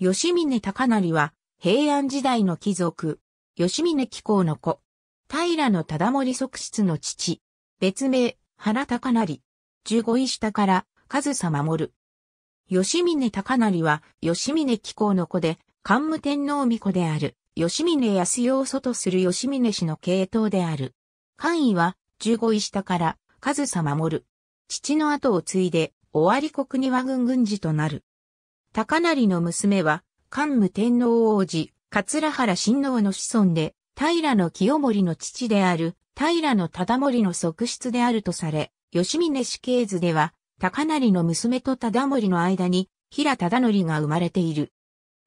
吉峰高成は、平安時代の貴族、吉峰紀行の子。平の忠盛側室の父。別名、原高成。十五位下から、上様守。吉峰高成は、吉峰紀行の子で、桓武天皇御子である、吉峰康陽祖とする吉峰氏の系統である。官位は、十五位下から、上様守。父の後を継いで、尾張国には軍軍事となる。高成の娘は、桓武天皇王子、桂原親王の子孫で、平清盛の父である、平忠盛の側室であるとされ、吉峰死刑図では、高成の娘と忠盛の間に、平忠則が生まれている。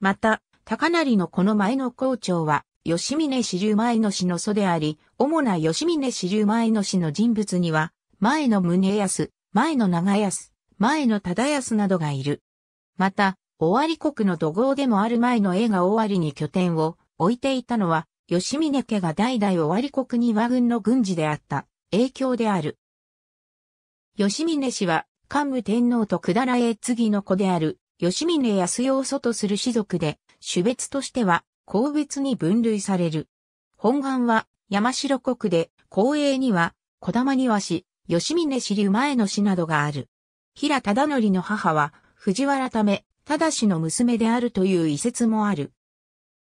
また、高成のこの前の校長は、吉峰支流前の氏の祖であり、主な吉峰支流前の氏の人物には、前の宗安、前の長安、前の忠安などがいる。また、尾張国の土豪でもある前の映画尾張に拠点を置いていたのは、吉峰家が代々尾張国に和軍の軍事であった影響である。吉峰氏は、桓武天皇と百済へ次の子である、吉峰康代を祖とする氏族で、種別としては、公別に分類される。本願は、山城国で、公営には、小玉庭氏、吉峰氏流前の氏などがある。平忠則の母は、藤原ただ忠の娘であるという遺説もある。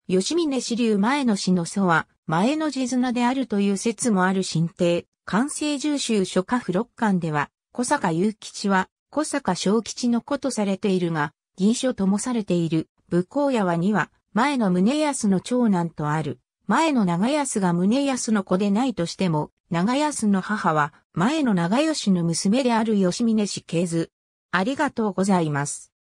吉峰支流前の氏の祖は、前の地綱であるという説もある神帝、関西重州諸家府六巻では、小坂雄吉は、小坂小吉の子とされているが、銀書ともされている、武功屋はには、前の宗安の長男とある。前の長安が宗安の子でないとしても、長安の母は、前の長吉の娘である吉峰氏系図、ありがとうございます。